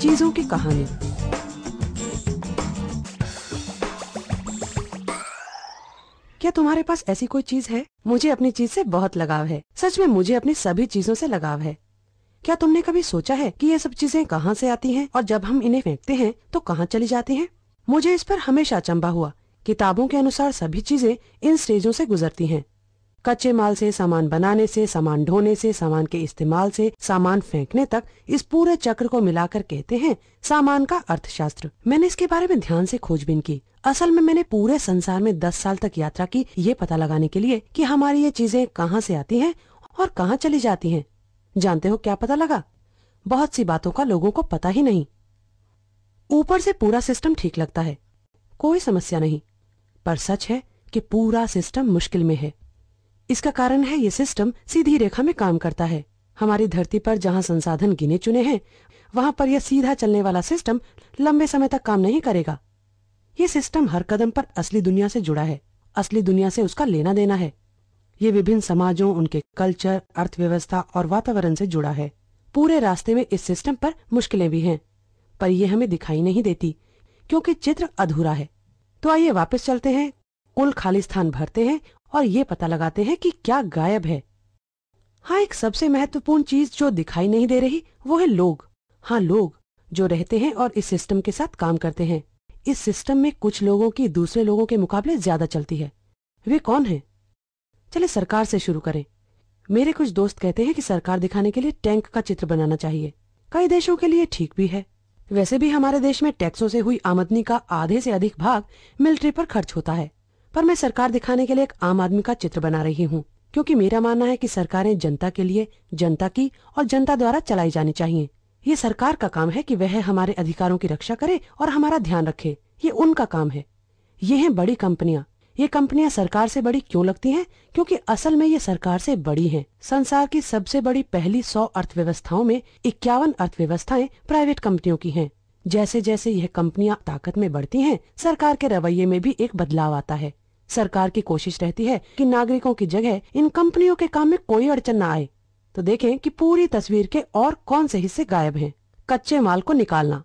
चीजों की कहानी क्या तुम्हारे पास ऐसी कोई चीज है मुझे अपनी चीज से बहुत लगाव है सच में मुझे अपनी सभी चीजों से लगाव है क्या तुमने कभी सोचा है कि ये सब चीजें कहाँ से आती हैं और जब हम इन्हें फेंकते हैं तो कहाँ चली जाती हैं मुझे इस पर हमेशा चंबा हुआ किताबों के अनुसार सभी चीजें इन स्टेजों से गुजरती हैं कच्चे माल से सामान बनाने से सामान ढोने से सामान के इस्तेमाल से सामान फेंकने तक इस पूरे चक्र को मिलाकर कहते हैं सामान का अर्थशास्त्र मैंने इसके बारे में ध्यान से खोजबीन की असल में मैंने पूरे संसार में दस साल तक यात्रा की ये पता लगाने के लिए कि हमारी ये चीजें कहाँ से आती हैं और कहाँ चली जाती हैं जानते हो क्या पता लगा बहुत सी बातों का लोगों को पता ही नहीं ऊपर से पूरा सिस्टम ठीक लगता है कोई समस्या नहीं पर सच है कि पूरा सिस्टम मुश्किल में है इसका कारण है ये सिस्टम सीधी रेखा में काम करता है हमारी धरती पर जहाँ संसाधन गिने चुने हैं वहाँ पर यह सीधा चलने वाला सिस्टम लंबे समय तक काम नहीं करेगा ये सिस्टम हर कदम पर असली दुनिया से जुड़ा है असली दुनिया से उसका लेना देना है ये विभिन्न समाजों उनके कल्चर अर्थव्यवस्था और वातावरण से जुड़ा है पूरे रास्ते में इस सिस्टम पर मुश्किलें भी हैं पर यह हमें दिखाई नहीं देती क्योंकि चित्र अधूरा है तो आइए वापस चलते हैं कुल खाली स्थान भरते हैं और ये पता लगाते हैं कि क्या गायब है हाँ एक सबसे महत्वपूर्ण चीज जो दिखाई नहीं दे रही वो है लोग हाँ लोग जो रहते हैं और इस सिस्टम के साथ काम करते हैं इस सिस्टम में कुछ लोगों की दूसरे लोगों के मुकाबले ज्यादा चलती है वे कौन है चले सरकार से शुरू करें मेरे कुछ दोस्त कहते हैं कि सरकार दिखाने के लिए टैंक का चित्र बनाना चाहिए कई देशों के लिए ठीक भी है वैसे भी हमारे देश में टैक्सों से हुई आमदनी का आधे से अधिक भाग मिलिट्री पर खर्च होता है पर मैं सरकार दिखाने के लिए एक आम आदमी का चित्र बना रही हूँ क्योंकि मेरा मानना है कि सरकारें जनता के लिए जनता की और जनता द्वारा चलाई जानी चाहिए ये सरकार का काम है कि वह हमारे अधिकारों की रक्षा करे और हमारा ध्यान रखे ये उनका काम है ये हैं बड़ी कंपनियाँ ये कंपनियाँ सरकार से बड़ी क्यों लगती हैं क्योंकि असल में ये सरकार से बड़ी हैं संसार की सबसे बड़ी पहली सौ अर्थव्यवस्थाओं में इक्यावन अर्थव्यवस्थाएं प्राइवेट कंपनियों की हैं जैसे जैसे यह कंपनियाँ ताकत में बढ़ती हैं सरकार के रवैये में भी एक बदलाव आता है सरकार की कोशिश रहती है कि नागरिकों की जगह इन कंपनियों के काम में कोई अड़चन न आए तो देखें कि पूरी तस्वीर के और कौन से हिस्से गायब हैं कच्चे माल को निकालना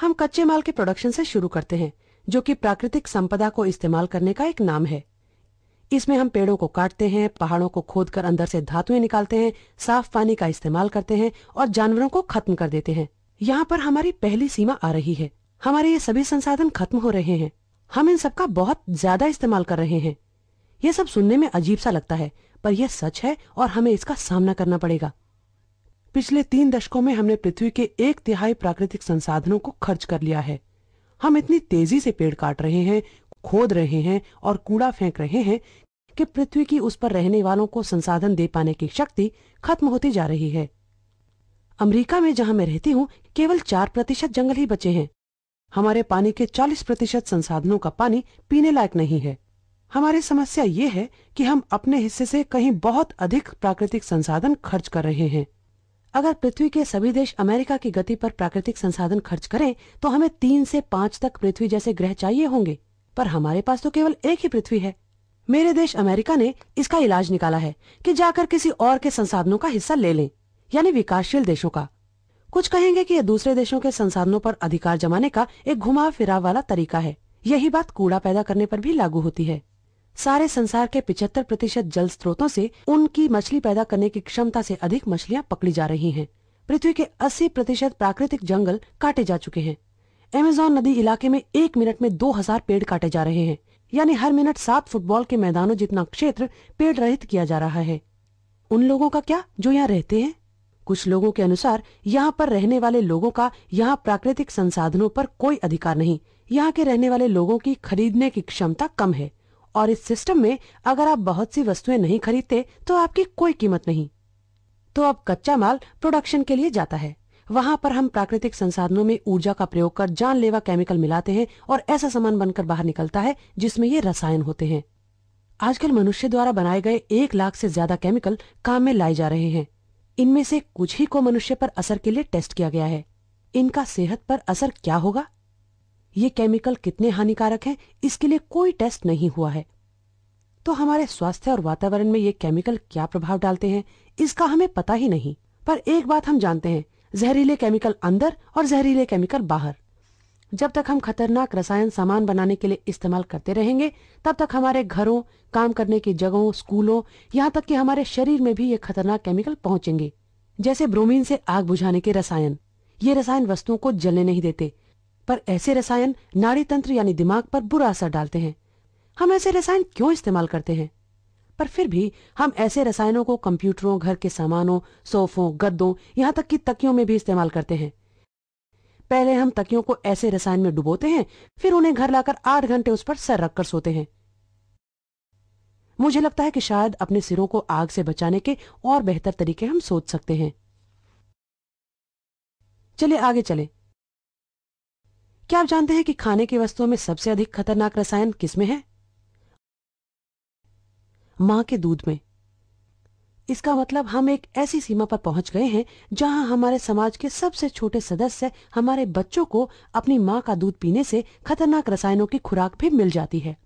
हम कच्चे माल के प्रोडक्शन से शुरू करते हैं जो कि प्राकृतिक संपदा को इस्तेमाल करने का एक नाम है इसमें हम पेड़ों को काटते हैं पहाड़ों को खोद कर अंदर से धातुएं निकालते हैं साफ पानी का इस्तेमाल करते हैं और जानवरों को खत्म कर देते हैं यहाँ पर हमारी पहली सीमा आ रही है हमारे ये सभी संसाधन खत्म हो रहे हैं हम इन सबका बहुत ज्यादा इस्तेमाल कर रहे हैं यह सब सुनने में अजीब सा लगता है पर यह सच है और हमें इसका सामना करना पड़ेगा पिछले तीन दशकों में हमने पृथ्वी के एक तिहाई प्राकृतिक संसाधनों को खर्च कर लिया है हम इतनी तेजी से पेड़ काट रहे हैं खोद रहे हैं और कूड़ा फेंक रहे हैं कि पृथ्वी की उस पर रहने वालों को संसाधन दे पाने की शक्ति खत्म होती जा रही है अमेरिका में जहां मैं रहती हूँ केवल चार प्रतिशत जंगल ही बचे हैं हमारे पानी के 40 प्रतिशत संसाधनों का पानी पीने लायक नहीं है हमारी समस्या ये है कि हम अपने हिस्से से कहीं बहुत अधिक प्राकृतिक संसाधन खर्च कर रहे हैं अगर पृथ्वी के सभी देश अमेरिका की गति पर प्राकृतिक संसाधन खर्च करें तो हमें तीन से पाँच तक पृथ्वी जैसे ग्रह चाहिए होंगे पर हमारे पास तो केवल एक ही पृथ्वी है मेरे देश अमेरिका ने इसका इलाज निकाला है कि जाकर किसी और के संसाधनों का हिस्सा ले लें यानी विकासशील देशों का कुछ कहेंगे कि यह दूसरे देशों के संसाधनों पर अधिकार जमाने का एक घुमा फिरा वाला तरीका है यही बात कूड़ा पैदा करने पर भी लागू होती है सारे संसार के 75 प्रतिशत जल स्रोतों से उनकी मछली पैदा करने की क्षमता से अधिक मछलियां पकड़ी जा रही हैं। पृथ्वी के 80 प्रतिशत प्राकृतिक जंगल काटे जा चुके हैं अमेजोन नदी इलाके में एक मिनट में 2000 पेड़ काटे जा रहे हैं यानी हर मिनट सात फुटबॉल के मैदानों जितना क्षेत्र पेड़ रहित किया जा रहा है उन लोगों का क्या जो यहाँ रहते हैं कुछ लोगों के अनुसार यहाँ पर रहने वाले लोगों का यहाँ प्राकृतिक संसाधनों पर कोई अधिकार नहीं यहाँ के रहने वाले लोगों की खरीदने की क्षमता कम है और इस सिस्टम में अगर आप बहुत सी वस्तुएं नहीं खरीदते तो आपकी कोई कीमत नहीं तो अब कच्चा माल प्रोडक्शन के लिए जाता है वहाँ पर हम प्राकृतिक संसाधनों में ऊर्जा का प्रयोग कर जानलेवा केमिकल मिलाते हैं और ऐसा सामान बनकर बाहर निकलता है जिसमें ये रसायन होते हैं आजकल मनुष्य द्वारा बनाए गए एक लाख से ज्यादा केमिकल काम में लाए जा रहे हैं इनमें से कुछ ही को मनुष्य पर असर के लिए टेस्ट किया गया है इनका सेहत पर असर क्या होगा ये केमिकल कितने हानिकारक हैं इसके लिए कोई टेस्ट नहीं हुआ है तो हमारे स्वास्थ्य और वातावरण में ये केमिकल क्या प्रभाव डालते हैं इसका हमें पता ही नहीं पर एक बात हम जानते हैं जहरीले केमिकल अंदर और जहरीले केमिकल बाहर जब तक हम खतरनाक रसायन सामान बनाने के लिए इस्तेमाल करते रहेंगे तब तक हमारे घरों काम करने की जगहों स्कूलों यहाँ तक कि हमारे शरीर में भी ये खतरनाक केमिकल पहुंचेंगे जैसे ब्रोमीन से आग बुझाने के रसायन ये रसायन वस्तुओं को जलने नहीं देते पर ऐसे रसायन नाड़ी तंत्र यानी दिमाग पर बुरा असर डालते हैं हम ऐसे रसायन क्यों इस्तेमाल करते हैं पर फिर भी हम ऐसे रसायनों को कंप्यूटरों घर के सामानों सोफों गद्दों यहाँ तक कि तकियों में भी इस्तेमाल करते हैं पहले हम तकियों को ऐसे रसायन में डुबोते हैं फिर उन्हें घर लाकर आठ घंटे उस पर सर रखकर सोते हैं मुझे लगता है कि शायद अपने सिरों को आग से बचाने के और बेहतर तरीके हम सोच सकते हैं चलिए आगे चले क्या आप जानते हैं कि खाने की वस्तुओं में सबसे अधिक खतरनाक रसायन किसमें है मां के दूध में इसका मतलब हम एक ऐसी सीमा पर पहुंच गए हैं जहां हमारे समाज के सबसे छोटे सदस्य हमारे बच्चों को अपनी माँ का दूध पीने से खतरनाक रसायनों की खुराक भी मिल जाती है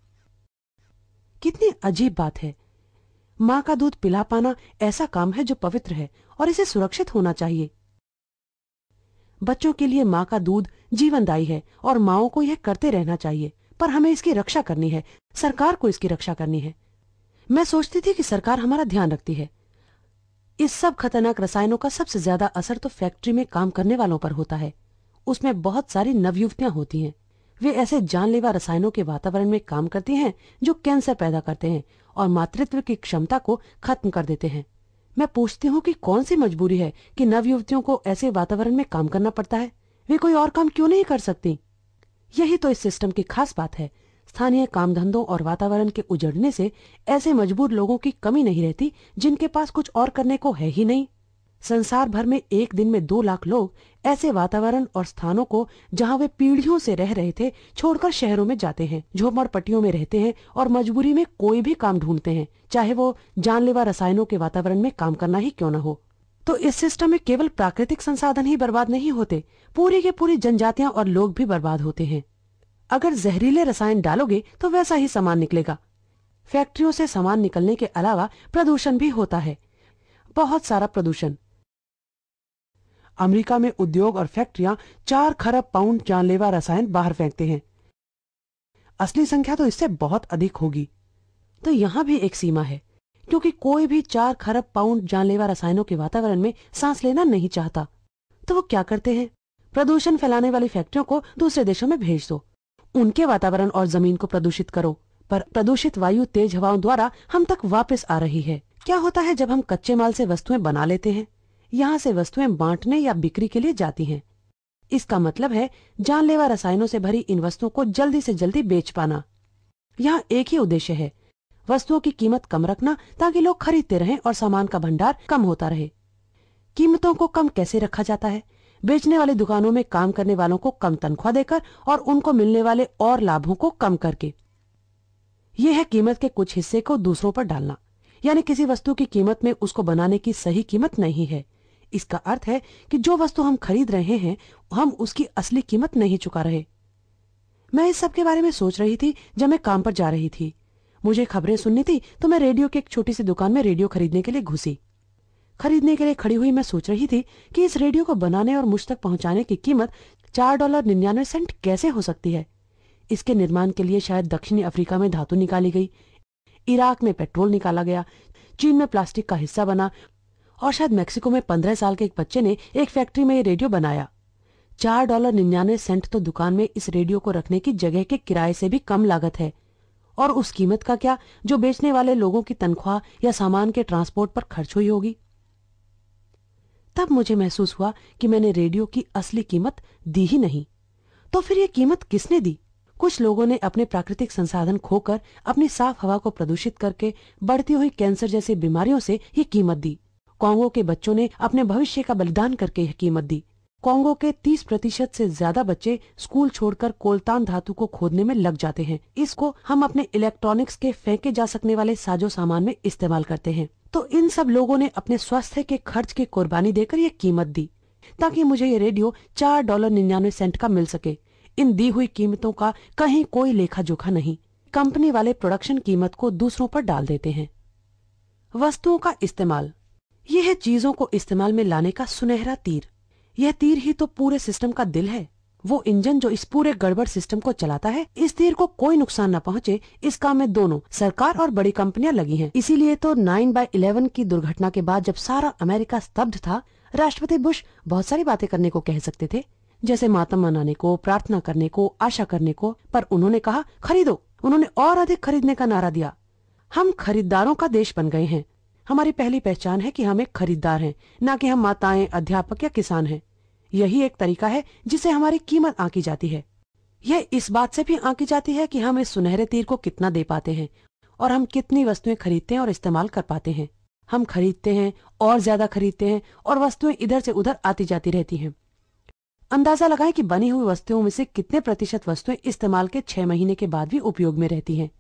कितनी अजीब बात है माँ का दूध पिला पाना ऐसा काम है जो पवित्र है और इसे सुरक्षित होना चाहिए बच्चों के लिए माँ का दूध जीवनदायी है और माओ को यह करते रहना चाहिए पर हमें इसकी रक्षा करनी है सरकार को इसकी रक्षा करनी है मैं सोचती थी कि सरकार हमारा ध्यान रखती है इस सब खतरनाक रसायनों का सबसे ज्यादा असर तो फैक्ट्री में काम करने वालों पर होता है उसमें बहुत सारी नवयुवतियां होती हैं वे ऐसे जानलेवा रसायनों के वातावरण में काम करती हैं जो कैंसर पैदा करते हैं और मातृत्व की क्षमता को खत्म कर देते हैं मैं पूछती हूँ कि कौन सी मजबूरी है कि नवयुवतियों को ऐसे वातावरण में काम करना पड़ता है वे कोई और काम क्यों नहीं कर सकती यही तो इस सिस्टम की खास बात है स्थानीय कामधंधों और वातावरण के उजड़ने से ऐसे मजबूर लोगों की कमी नहीं रहती जिनके पास कुछ और करने को है ही नहीं संसार भर में एक दिन में दो लाख लोग ऐसे वातावरण और स्थानों को जहां वे पीढ़ियों से रह रहे थे छोड़कर शहरों में जाते हैं झोपड़ पट्टियों में रहते हैं और मजबूरी में कोई भी काम ढूंढते हैं चाहे वो जानलेवा रसायनों के वातावरण में काम करना ही क्यों न हो तो इस सिस्टम में केवल प्राकृतिक संसाधन ही बर्बाद नहीं होते पूरी के पूरी जनजातियां और लोग भी बर्बाद होते हैं अगर जहरीले रसायन डालोगे तो वैसा ही सामान निकलेगा फैक्ट्रियों से सामान निकलने के अलावा प्रदूषण भी होता है बहुत सारा प्रदूषण अमेरिका में उद्योग और फैक्ट्रियां चार खरब पाउंड जानलेवा रसायन बाहर फेंकते हैं असली संख्या तो इससे बहुत अधिक होगी तो यहाँ भी एक सीमा है क्योंकि कोई भी चार खरब पाउंड जानलेवा रसायनों के वातावरण में सांस लेना नहीं चाहता तो वो क्या करते हैं प्रदूषण फैलाने वाली फैक्ट्रियों को दूसरे देशों में भेज दो उनके वातावरण और जमीन को प्रदूषित करो पर प्रदूषित वायु तेज हवाओं द्वारा हम तक वापस आ रही है क्या होता है जब हम कच्चे माल से वस्तुएं बना लेते हैं यहाँ से वस्तुएं बांटने या बिक्री के लिए जाती हैं इसका मतलब है जानलेवा रसायनों से भरी इन वस्तुओं को जल्दी से जल्दी बेच पाना यहाँ एक ही उद्देश्य है वस्तुओं की कीमत कम रखना ताकि लोग खरीदते रहें और सामान का भंडार कम होता रहे कीमतों को कम कैसे रखा जाता है बेचने वाली दुकानों में काम करने वालों को कम तनख्वाह देकर और उनको मिलने वाले और लाभों को कम करके यह है कीमत के कुछ हिस्से को दूसरों पर डालना यानी किसी वस्तु की कीमत में उसको बनाने की सही कीमत नहीं है इसका अर्थ है कि जो वस्तु हम खरीद रहे हैं हम उसकी असली कीमत नहीं चुका रहे मैं इस सब के बारे में सोच रही थी जब मैं काम पर जा रही थी मुझे खबरें सुननी थी तो मैं रेडियो की एक छोटी सी दुकान में रेडियो खरीदने के लिए घुसी खरीदने के लिए खड़ी हुई मैं सोच रही थी कि इस रेडियो को बनाने और मुझ तक पहुंचाने की कीमत चार डॉलर निन्यानवे सेंट कैसे हो सकती है इसके निर्माण के लिए शायद दक्षिणी अफ्रीका में धातु निकाली गई इराक में पेट्रोल निकाला गया चीन में प्लास्टिक का हिस्सा बना और शायद मेक्सिको में पंद्रह साल के एक बच्चे ने एक फैक्ट्री में ये रेडियो बनाया चार डॉलर निन्यानवे सेंट तो दुकान में इस रेडियो को रखने की जगह के किराए से भी कम लागत है और उस कीमत का क्या जो बेचने वाले लोगों की तनख्वाह या सामान के ट्रांसपोर्ट पर खर्च हुई होगी तब मुझे महसूस हुआ कि मैंने रेडियो की असली कीमत दी ही नहीं तो फिर ये कीमत किसने दी कुछ लोगों ने अपने प्राकृतिक संसाधन खोकर अपनी साफ हवा को प्रदूषित करके बढ़ती हुई कैंसर जैसी बीमारियों से ये कीमत दी कांगो के बच्चों ने अपने भविष्य का बलिदान करके यह कीमत दी कांगो के 30 प्रतिशत से ज्यादा बच्चे स्कूल छोड़कर कोलतान धातु को खोदने में लग जाते हैं इसको हम अपने इलेक्ट्रॉनिक्स के फेंके जा सकने वाले साजो सामान में इस्तेमाल करते हैं तो इन सब लोगों ने अपने स्वास्थ्य के खर्च की कुर्बानी देकर यह कीमत दी ताकि मुझे ये रेडियो चार डॉलर निन्यानवे सेंट का मिल सके इन दी हुई कीमतों का कहीं कोई लेखा जोखा नहीं कंपनी वाले प्रोडक्शन कीमत को दूसरों पर डाल देते हैं वस्तुओं का इस्तेमाल यह है चीजों को इस्तेमाल में लाने का सुनहरा तीर यह तीर ही तो पूरे सिस्टम का दिल है वो इंजन जो इस पूरे गड़बड़ सिस्टम को चलाता है इस तीर को कोई नुकसान न पहुंचे इस काम में दोनों सरकार और बड़ी कंपनियां लगी हैं इसीलिए तो 9 बाय 11 की दुर्घटना के बाद जब सारा अमेरिका स्तब्ध था राष्ट्रपति बुश बहुत सारी बातें करने को कह सकते थे जैसे मातम मनाने को प्रार्थना करने को आशा करने को पर उन्होंने कहा खरीदो उन्होंने और अधिक खरीदने का नारा दिया हम खरीदारों का देश बन गए हैं हमारी पहली पहचान है कि हम एक खरीदार हैं न कि हम माताएं अध्यापक या किसान हैं यही एक तरीका है जिसे हमारी कीमत आंकी जाती है यह इस बात से भी आंकी जाती है कि हम इस सुनहरे तीर को कितना दे पाते हैं और हम कितनी वस्तुएं खरीदते हैं और इस्तेमाल कर पाते हैं हम खरीदते हैं और ज्यादा खरीदते हैं और वस्तुएं इधर से उधर आती जाती रहती हैं अंदाजा लगाएं कि बनी हुई वस्तुओं में से कितने प्रतिशत वस्तुएं इस्तेमाल के छह महीने के बाद भी उपयोग में रहती हैं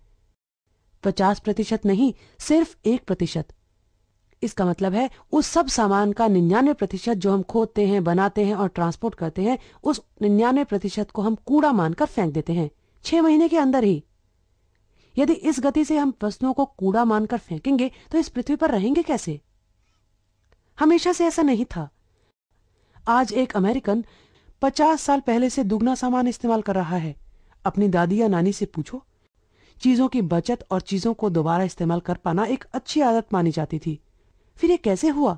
पचास प्रतिशत नहीं सिर्फ एक प्रतिशत इसका मतलब है उस सब सामान का निन्यानवे प्रतिशत जो हम खोदते हैं बनाते हैं और ट्रांसपोर्ट करते हैं उस निन्यानवे प्रतिशत को हम कूड़ा मानकर फेंक देते हैं छह महीने के अंदर ही यदि इस गति से हम वस्तुओं को कूड़ा मानकर फेंकेंगे तो इस पृथ्वी पर रहेंगे कैसे हमेशा से ऐसा नहीं था आज एक अमेरिकन पचास साल पहले से दुगना सामान इस्तेमाल कर रहा है अपनी दादी या नानी से पूछो चीजों की बचत और चीजों को दोबारा इस्तेमाल कर पाना एक अच्छी आदत मानी जाती थी फिर ये कैसे हुआ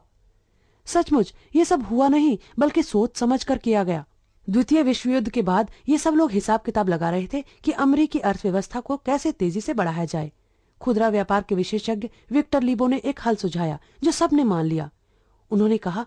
सचमुच ये सब हुआ नहीं बल्कि सोच समझ कर किया गया द्वितीय विश्व युद्ध के बाद ये सब लोग हिसाब किताब लगा रहे थे कि अमरीकी अर्थव्यवस्था को कैसे तेजी से बढ़ाया जाए खुदरा व्यापार के विशेषज्ञ विक्टर लीबो ने एक हल सुझाया जो सबने मान लिया उन्होंने कहा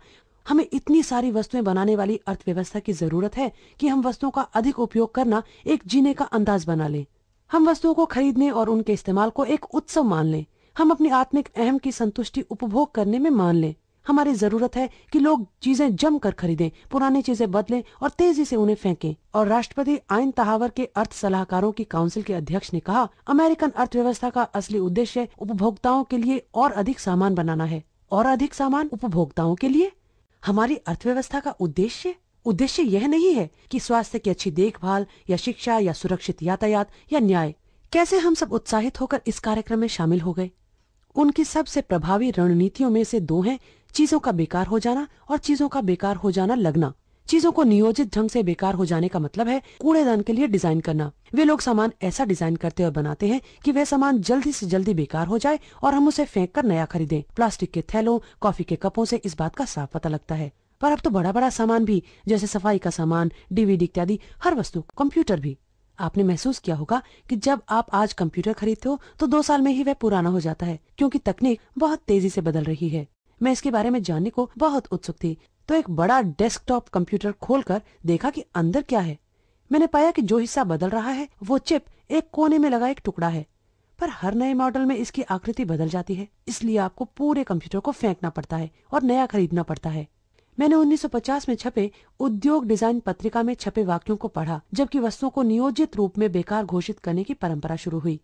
हमें इतनी सारी वस्तुएं बनाने वाली अर्थव्यवस्था की जरूरत है कि हम वस्तुओं का अधिक उपयोग करना एक जीने का अंदाज बना लें हम वस्तुओं को खरीदने और उनके इस्तेमाल को एक उत्सव मान लें हम अपनी आत्मिक अहम की संतुष्टि उपभोग करने में मान लें हमारी जरूरत है कि लोग चीजें जम कर खरीदें पुरानी चीजें बदलें और तेजी से उन्हें फेंकें और राष्ट्रपति आयन तहावर के अर्थ सलाहकारों की काउंसिल के अध्यक्ष ने कहा अमेरिकन अर्थव्यवस्था का असली उद्देश्य उपभोक्ताओं के लिए और अधिक सामान बनाना है और अधिक सामान उपभोक्ताओं के लिए हमारी अर्थव्यवस्था का उद्देश्य उद्देश्य यह नहीं है कि स्वास्थ्य की अच्छी देखभाल या शिक्षा या सुरक्षित यातायात या न्याय कैसे हम सब उत्साहित होकर इस कार्यक्रम में शामिल हो गए उनकी सबसे प्रभावी रणनीतियों में से दो हैं चीजों का बेकार हो जाना और चीजों का बेकार हो जाना लगना चीजों को नियोजित ढंग से बेकार हो जाने का मतलब है कूड़ेदान के लिए डिजाइन करना वे लोग सामान ऐसा डिजाइन करते और बनाते हैं कि वह सामान जल्दी से जल्दी बेकार हो जाए और हम उसे फेंक कर नया खरीदें प्लास्टिक के थैलों कॉफी के कपों से इस बात का साफ पता लगता है पर अब तो बड़ा बड़ा सामान भी जैसे सफाई का सामान डीवीडी इत्यादि हर वस्तु कंप्यूटर भी आपने महसूस किया होगा कि जब आप आज कंप्यूटर खरीदते हो तो दो साल में ही वह पुराना हो जाता है क्योंकि तकनीक बहुत तेजी से बदल रही है मैं इसके बारे में जानने को बहुत उत्सुक थी तो एक बड़ा डेस्कटॉप कंप्यूटर खोलकर देखा कि अंदर क्या है मैंने पाया कि जो हिस्सा बदल रहा है वो चिप एक कोने में लगा एक टुकड़ा है पर हर नए मॉडल में इसकी आकृति बदल जाती है इसलिए आपको पूरे कंप्यूटर को फेंकना पड़ता है और नया खरीदना पड़ता है मैंने 1950 में छपे उद्योग डिजाइन पत्रिका में छपे वाक्यों को पढ़ा जबकि वस्तुओं को नियोजित रूप में बेकार घोषित करने की परंपरा शुरू हुई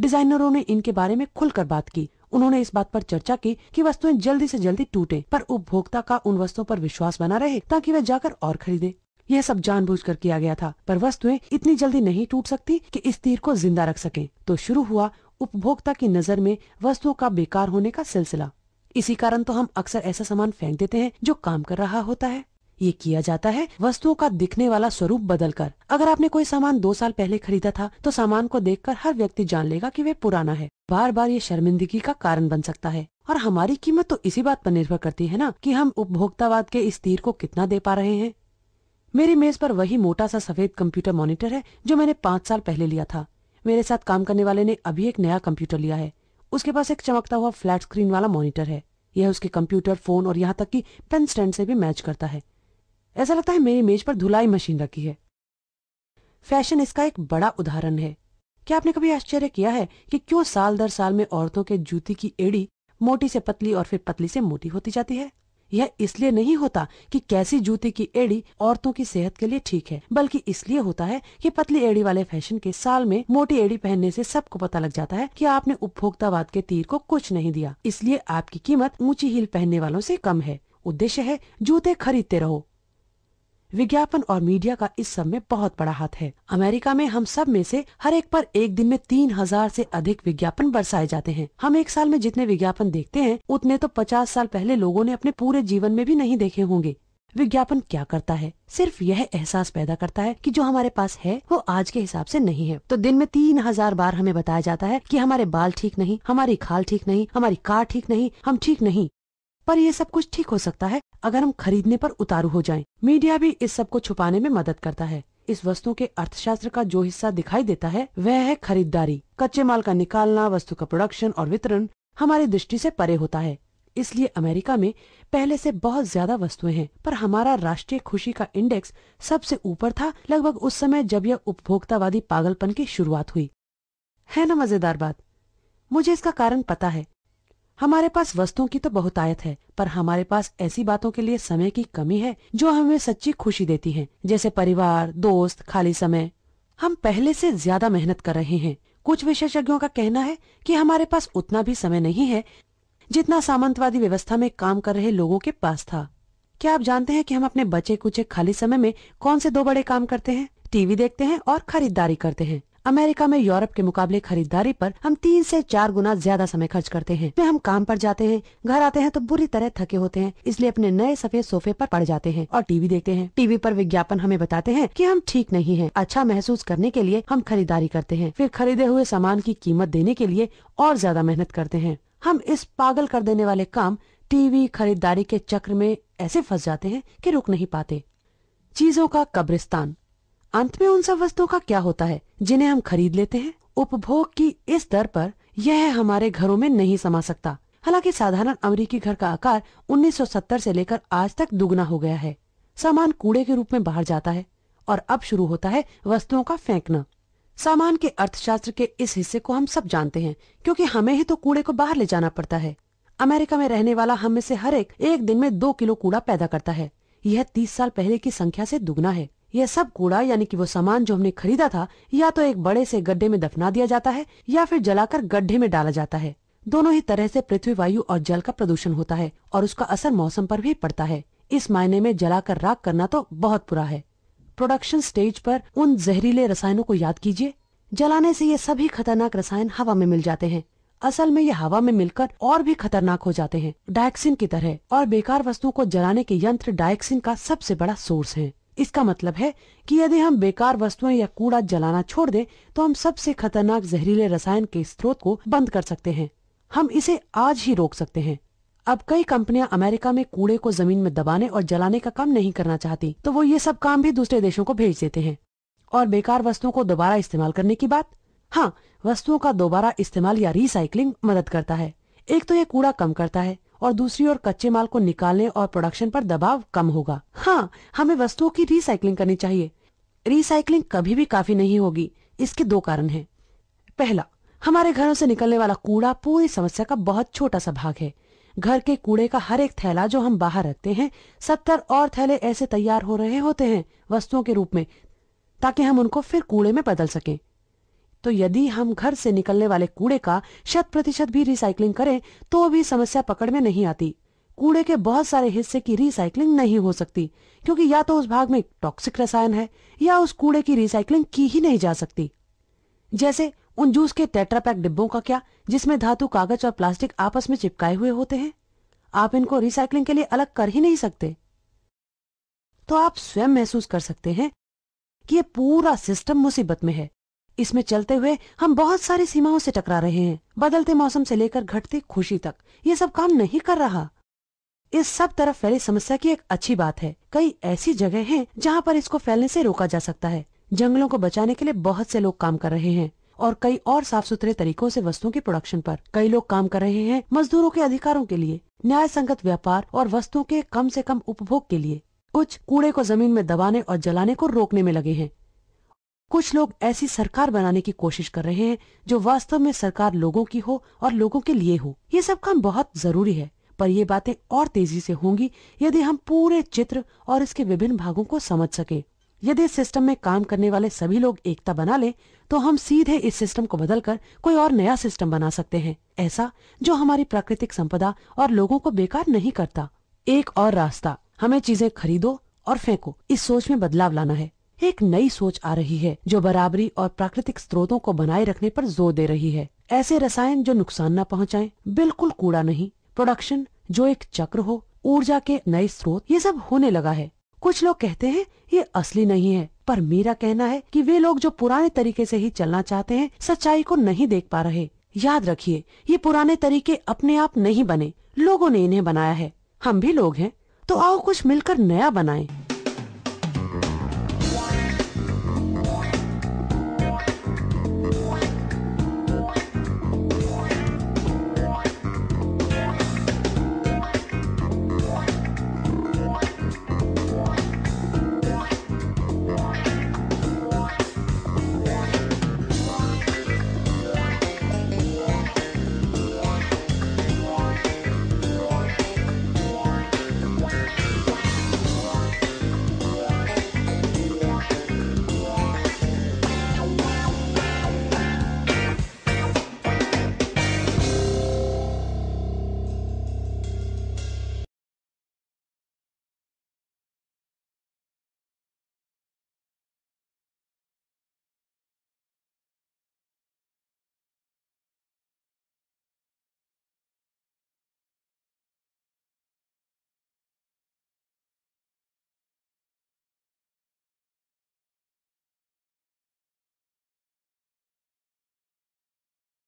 डिजाइनरों ने इनके बारे में खुलकर बात की उन्होंने इस बात पर चर्चा की कि वस्तुएं जल्दी से जल्दी टूटे पर उपभोक्ता का उन वस्तुओं पर विश्वास बना रहे ताकि वह जाकर और खरीदे यह सब जानबूझकर किया गया था पर वस्तुएं इतनी जल्दी नहीं टूट सकती कि इस तीर को जिंदा रख सके तो शुरू हुआ उपभोक्ता की नजर में वस्तुओं का बेकार होने का सिलसिला इसी कारण तो हम अक्सर ऐसा सामान फेंक देते हैं जो काम कर रहा होता है ये किया जाता है वस्तुओं का दिखने वाला स्वरूप बदल कर अगर आपने कोई सामान दो साल पहले खरीदा था तो सामान को कर हर व्यक्ति जान लेगा की वे पुराना है बार बार ये शर्मिंदगी का कारण बन सकता है और हमारी कीमत तो इसी बात पर निर्भर करती है ना कि हम उपभोक्तावाद के इस तीर को कितना दे पा रहे हैं मेरी मेज पर वही मोटा सा सफेद कंप्यूटर मॉनिटर है जो मैंने पाँच साल पहले लिया था मेरे साथ काम करने वाले ने अभी एक नया कंप्यूटर लिया है उसके पास एक चमकता हुआ फ्लैट स्क्रीन वाला मॉनिटर है यह उसके कंप्यूटर फोन और यहाँ तक कि पेन स्टैंड से भी मैच करता है ऐसा लगता है मेरी मेज पर धुलाई मशीन रखी है फैशन इसका एक बड़ा उदाहरण है क्या आपने कभी आश्चर्य किया है कि क्यों साल दर साल में औरतों के जूती की एड़ी मोटी से पतली और फिर पतली से मोटी होती जाती है यह इसलिए नहीं होता कि कैसी जूते की एड़ी औरतों की सेहत के लिए ठीक है बल्कि इसलिए होता है कि पतली एड़ी वाले फैशन के साल में मोटी एड़ी पहनने से सबको पता लग जाता है कि आपने उपभोक्तावाद के तीर को कुछ नहीं दिया इसलिए आपकी कीमत ऊंची हील पहनने वालों से कम है उद्देश्य है जूते खरीदते रहो विज्ञापन और मीडिया का इस सब में बहुत बड़ा हाथ है अमेरिका में हम सब में से हर एक पर एक दिन में तीन हजार ऐसी अधिक विज्ञापन बरसाए जाते हैं हम एक साल में जितने विज्ञापन देखते हैं उतने तो पचास साल पहले लोगों ने अपने पूरे जीवन में भी नहीं देखे होंगे विज्ञापन क्या करता है सिर्फ यह एहसास पैदा करता है कि जो हमारे पास है वो आज के हिसाब से नहीं है तो दिन में तीन हजार बार हमें बताया जाता है कि हमारे बाल ठीक नहीं हमारी खाल ठीक नहीं हमारी कार ठीक नहीं हम ठीक नहीं पर ये सब कुछ ठीक हो सकता है अगर हम खरीदने पर उतारू हो जाएं। मीडिया भी इस सब को छुपाने में मदद करता है इस वस्तु के अर्थशास्त्र का जो हिस्सा दिखाई देता है वह है खरीदारी कच्चे माल का निकालना वस्तु का प्रोडक्शन और वितरण हमारी दृष्टि से परे होता है इसलिए अमेरिका में पहले से बहुत ज्यादा वस्तुएं हैं पर हमारा राष्ट्रीय खुशी का इंडेक्स सबसे ऊपर था लगभग उस समय जब यह उपभोक्तावादी पागलपन की शुरुआत हुई है ना मजेदार बात मुझे इसका कारण पता है हमारे पास वस्तुओं की तो बहुत आयत है पर हमारे पास ऐसी बातों के लिए समय की कमी है जो हमें सच्ची खुशी देती है जैसे परिवार दोस्त खाली समय हम पहले से ज्यादा मेहनत कर रहे हैं कुछ विशेषज्ञों का कहना है कि हमारे पास उतना भी समय नहीं है जितना सामंतवादी व्यवस्था में काम कर रहे लोगों के पास था क्या आप जानते हैं कि हम अपने बचे कुचे खाली समय में कौन से दो बड़े काम करते हैं टीवी देखते हैं और खरीदारी करते हैं अमेरिका में यूरोप के मुकाबले खरीदारी पर हम तीन से चार गुना ज्यादा समय खर्च करते हैं फिर हम काम पर जाते हैं घर आते हैं तो बुरी तरह थके होते हैं इसलिए अपने नए सफेद सोफे पर पड़ जाते हैं और टीवी देखते हैं टीवी पर विज्ञापन हमें बताते हैं कि हम ठीक नहीं हैं अच्छा महसूस करने के लिए हम खरीदारी करते हैं फिर खरीदे हुए सामान की कीमत देने के लिए और ज्यादा मेहनत करते हैं हम इस पागल कर देने वाले काम टीवी खरीदारी के चक्र में ऐसे फंस जाते हैं की रुक नहीं पाते चीजों का कब्रिस्तान अंत में उन सब वस्तुओं का क्या होता है जिन्हें हम खरीद लेते हैं उपभोग की इस दर पर यह हमारे घरों में नहीं समा सकता हालांकि साधारण अमेरिकी घर का आकार 1970 से लेकर आज तक दुगना हो गया है सामान कूड़े के रूप में बाहर जाता है और अब शुरू होता है वस्तुओं का फेंकना सामान के अर्थशास्त्र के इस हिस्से को हम सब जानते हैं क्योंकि हमें ही तो कूड़े को बाहर ले जाना पड़ता है अमेरिका में रहने वाला हम में से हर एक एक दिन में दो किलो कूड़ा पैदा करता है यह तीस साल पहले की संख्या से दुगना है यह सब कूड़ा यानी कि वो सामान जो हमने खरीदा था या तो एक बड़े से गड्ढे में दफना दिया जाता है या फिर जलाकर गड्ढे में डाला जाता है दोनों ही तरह से पृथ्वी वायु और जल का प्रदूषण होता है और उसका असर मौसम पर भी पड़ता है इस मायने में जलाकर राख करना तो बहुत बुरा है प्रोडक्शन स्टेज पर उन जहरीले रसायनों को याद कीजिए जलाने से ये सभी खतरनाक रसायन हवा में मिल जाते हैं असल में ये हवा में मिलकर और भी खतरनाक हो जाते हैं डायक्सिन की तरह और बेकार वस्तुओं को जलाने के यंत्र डायक्सिन का सबसे बड़ा सोर्स है इसका मतलब है कि यदि हम बेकार वस्तुएं या कूड़ा जलाना छोड़ दें तो हम सबसे खतरनाक जहरीले रसायन के स्रोत को बंद कर सकते हैं हम इसे आज ही रोक सकते हैं अब कई कंपनियां अमेरिका में कूड़े को जमीन में दबाने और जलाने का काम नहीं करना चाहती तो वो ये सब काम भी दूसरे देशों को भेज देते हैं और बेकार वस्तुओं को दोबारा इस्तेमाल करने की बात हाँ वस्तुओं का दोबारा इस्तेमाल या रिसाइकिलिंग मदद करता है एक तो ये कूड़ा कम करता है और दूसरी ओर कच्चे माल को निकालने और प्रोडक्शन पर दबाव कम होगा हाँ हमें वस्तुओं की रिसाइकलिंग करनी चाहिए रिसाइकलिंग कभी भी काफी नहीं होगी इसके दो कारण हैं पहला हमारे घरों से निकलने वाला कूड़ा पूरी समस्या का बहुत छोटा सा भाग है घर के कूड़े का हर एक थैला जो हम बाहर रखते हैं सत्तर और थैले ऐसे तैयार हो रहे होते हैं वस्तुओं के रूप में ताकि हम उनको फिर कूड़े में बदल सकें तो यदि हम घर से निकलने वाले कूड़े का शत प्रतिशत भी रिसाइकलिंग करें तो भी समस्या पकड़ में नहीं आती कूड़े के बहुत सारे हिस्से की रिसाइकलिंग नहीं हो सकती क्योंकि या तो उस भाग में टॉक्सिक रसायन है या उस कूड़े की रिसाइकलिंग की ही नहीं जा सकती जैसे उन जूस के टेट्रापैक डिब्बों का क्या जिसमें धातु कागज और प्लास्टिक आपस में चिपकाए हुए होते हैं आप इनको रिसाइकलिंग के लिए अलग कर ही नहीं सकते तो आप स्वयं महसूस कर सकते हैं कि यह पूरा सिस्टम मुसीबत में है इसमें चलते हुए हम बहुत सारी सीमाओं से टकरा रहे हैं बदलते मौसम से लेकर घटती खुशी तक ये सब काम नहीं कर रहा इस सब तरफ फैली समस्या की एक अच्छी बात है कई ऐसी जगह हैं जहाँ पर इसको फैलने से रोका जा सकता है जंगलों को बचाने के लिए बहुत से लोग काम कर रहे हैं और कई और साफ सुथरे तरीकों से वस्तुओं की प्रोडक्शन पर कई लोग काम कर रहे हैं मजदूरों के अधिकारों के लिए न्याय संगत व्यापार और वस्तुओं के कम से कम उपभोग के लिए कुछ कूड़े को जमीन में दबाने और जलाने को रोकने में लगे हैं कुछ लोग ऐसी सरकार बनाने की कोशिश कर रहे हैं जो वास्तव में सरकार लोगों की हो और लोगों के लिए हो ये सब काम बहुत जरूरी है पर ये बातें और तेजी से होंगी यदि हम पूरे चित्र और इसके विभिन्न भागों को समझ सके यदि इस सिस्टम में काम करने वाले सभी लोग एकता बना ले तो हम सीधे इस सिस्टम को बदलकर कोई और नया सिस्टम बना सकते हैं ऐसा जो हमारी प्राकृतिक संपदा और लोगों को बेकार नहीं करता एक और रास्ता हमें चीजें खरीदो और फेंको इस सोच में बदलाव लाना है एक नई सोच आ रही है जो बराबरी और प्राकृतिक स्रोतों को बनाए रखने पर जोर दे रही है ऐसे रसायन जो नुकसान न पहुंचाएं, बिल्कुल कूड़ा नहीं प्रोडक्शन जो एक चक्र हो ऊर्जा के नए स्रोत ये सब होने लगा है कुछ लोग कहते हैं ये असली नहीं है पर मेरा कहना है कि वे लोग जो पुराने तरीके से ही चलना चाहते हैं सच्चाई को नहीं देख पा रहे याद रखिए ये पुराने तरीके अपने आप नहीं बने लोगों ने इन्हें बनाया है हम भी लोग हैं तो आओ कुछ मिलकर नया बनाएं।